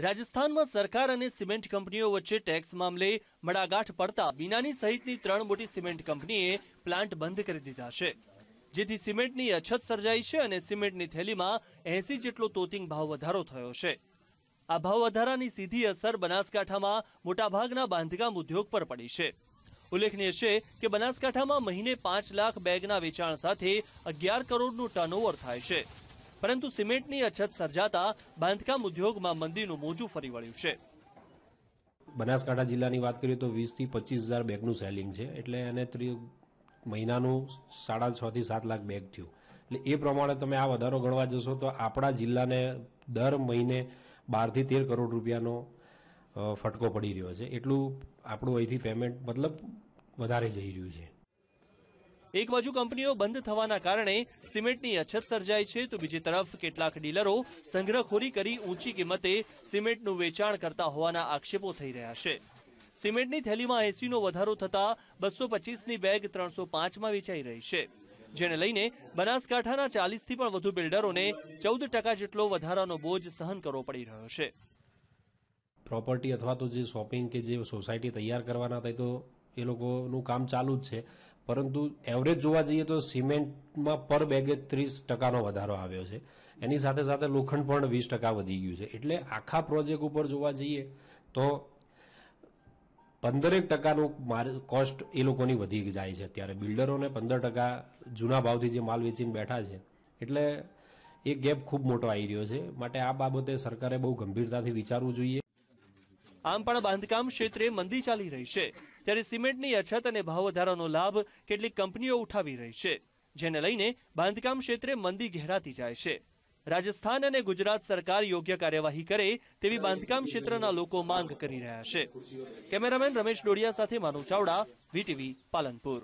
રાજસ્થાનમાં સરકાર અને સિમેન્ટ કંપનીઓ વચ્ચે ટેક્સ મામલે મડાગાંઠ પડતા બિનાની સહિતની ત્રણ મોટી સિમેન્ટ કંપનીએ પ્લાન્ટ બંધ કરી દીધા છે જેથી સિમેન્ટની અછત સર્જાઈ છે અને સિમેન્ટની થેલીમાં એસી જેટલો તોતિંગ ભાવ વધારો થયો છે આ ભાવ વધારાની સીધી અસર બનાસકાંઠામાં મોટાભાગના બાંધકામ ઉદ્યોગ પર પડી છે ઉલ્લેખનીય છે કે બનાસકાંઠામાં મહિને પાંચ લાખ બેગના વેચાણ સાથે અગિયાર કરોડનું ટર્નઓવર થાય છે પરંતુ સિમેન્ટની અછત સર્જાતા બાંધકામ ઉદ્યોગમાં મંદીનું મોજું ફરી વળ્યું છે બનાસકાંઠા જિલ્લાની વાત કરીએ તો વીસથી પચીસ હજાર બેગનું સેલિંગ છે એટલે એને મહિનાનું સાડા છથી સાત લાખ બેગ થયું એટલે એ પ્રમાણે તમે આ વધારો ગણવા જશો તો આપણા જિલ્લાને દર મહિને બારથી તેર કરોડ રૂપિયાનો ફટકો પડી રહ્યો છે એટલું આપણું અહીંથી પેમેન્ટ મતલબ વધારે જઈ રહ્યું છે એક બાજુ કંપનીઓ બંધ થવાના કારણે સિમેન્ટની અછત સર્જાય છે તો બીજી તરફ કેટલાક ડીલરો સંગ્રહખોરી કરી ઊંચી કિંમતે સિમેન્ટનું વેચાણ કરતા હોવાના આક્ષેપો થઈ રહ્યા છે સિમેન્ટની થેલીમાં એસીનો વધારો થતા બસો પચીસની બેગ ત્રણસો પાંચમાં વેચાઈ રહી છે જેને લઈને બનાસકાંઠાના ચાલીસથી પણ વધુ બિલ્ડરોને ચૌદ ટકા જેટલો વધારાનો બોજ સહન કરવો પડી રહ્યો છે પ્રોપર્ટી અથવા તો જે શોપિંગ કે જે સોસાયટી તૈયાર કરવાના થાય તો એ લોકોનું કામ ચાલુ જ છે પરંતુ એવરેજ જોવા જઈએ તો સિમેન્ટમાં પર બેગે ત્રીસ ટકાનો વધારો આવ્યો છે એની સાથે સાથે લોખંડ પણ વીસ ટકા વધી ગયું છે એટલે આખા પ્રોજેક્ટ ઉપર જોવા જઈએ તો પંદરેક ટકાનું માલ કોસ્ટ એ લોકોની વધી જાય છે અત્યારે બિલ્ડરોને પંદર ટકા જૂના ભાવથી જે માલ વેચીને બેઠા છે એટલે એ ગેપ ખૂબ મોટો આવી રહ્યો છે માટે આ બાબતે સરકારે બહુ ગંભીરતાથી વિચારવું જોઈએ આમ પણ બાંધકામ ક્ષેત્રે મંદી ચાલી રહી છે ત્યારે સિમેન્ટની અછત અને ભાવ વધારાનો લાભ કેટલીક કંપનીઓ ઉઠાવી રહી છે જેને લઈને બાંધકામ ક્ષેત્રે મંદી ઘેરાતી જાય છે રાજસ્થાન અને ગુજરાત સરકાર યોગ્ય કાર્યવાહી કરે તેવી બાંધકામ ક્ષેત્રના લોકો માંગ કરી રહ્યા છે કેમેરામેન રમેશ ડોડિયા સાથે માનવ ચાવડા વીટીવી પાલનપુર